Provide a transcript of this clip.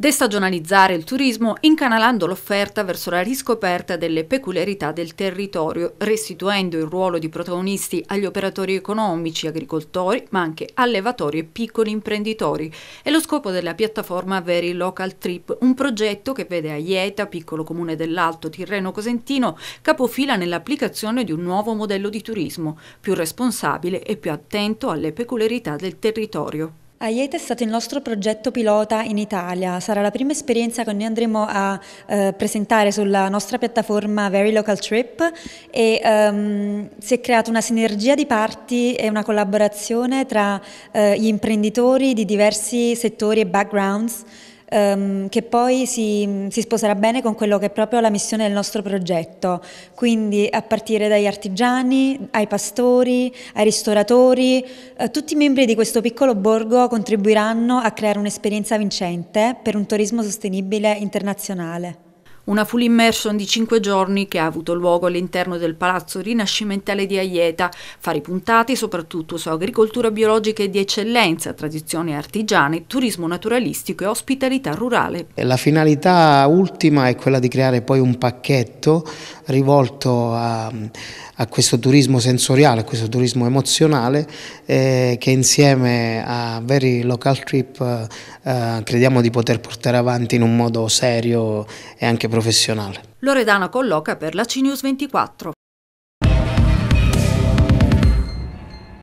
destagionalizzare il turismo incanalando l'offerta verso la riscoperta delle peculiarità del territorio, restituendo il ruolo di protagonisti agli operatori economici, agricoltori, ma anche allevatori e piccoli imprenditori. È lo scopo della piattaforma Very Local Trip, un progetto che vede Aieta, piccolo comune dell'Alto Tirreno Cosentino, capofila nell'applicazione di un nuovo modello di turismo, più responsabile e più attento alle peculiarità del territorio. AIETA è stato il nostro progetto pilota in Italia, sarà la prima esperienza che noi andremo a eh, presentare sulla nostra piattaforma Very Local Trip e um, si è creata una sinergia di parti e una collaborazione tra eh, gli imprenditori di diversi settori e backgrounds ehm, che poi si, si, sposerà bene con quello che è proprio la missione del nostro progetto, quindi a partire dagli artigiani, ai pastori, ai ristoratori, eh, tutti i membri di questo piccolo borgo contribuiranno a creare un'esperienza vincente per un turismo sostenibile internazionale una full immersion di 5 giorni che ha avuto luogo all'interno del Palazzo Rinascimentale di Aieta, fari puntati soprattutto su agricoltura biologica e di eccellenza, tradizioni artigiane, turismo naturalistico e ospitalità rurale. La finalità ultima è quella di creare poi un pacchetto rivolto a, a, questo turismo sensoriale, a questo turismo emozionale eh, che insieme a Very Local Trip eh, crediamo di poter portare avanti in un modo serio e anche professionale. Loredana colloca per la CNews 24.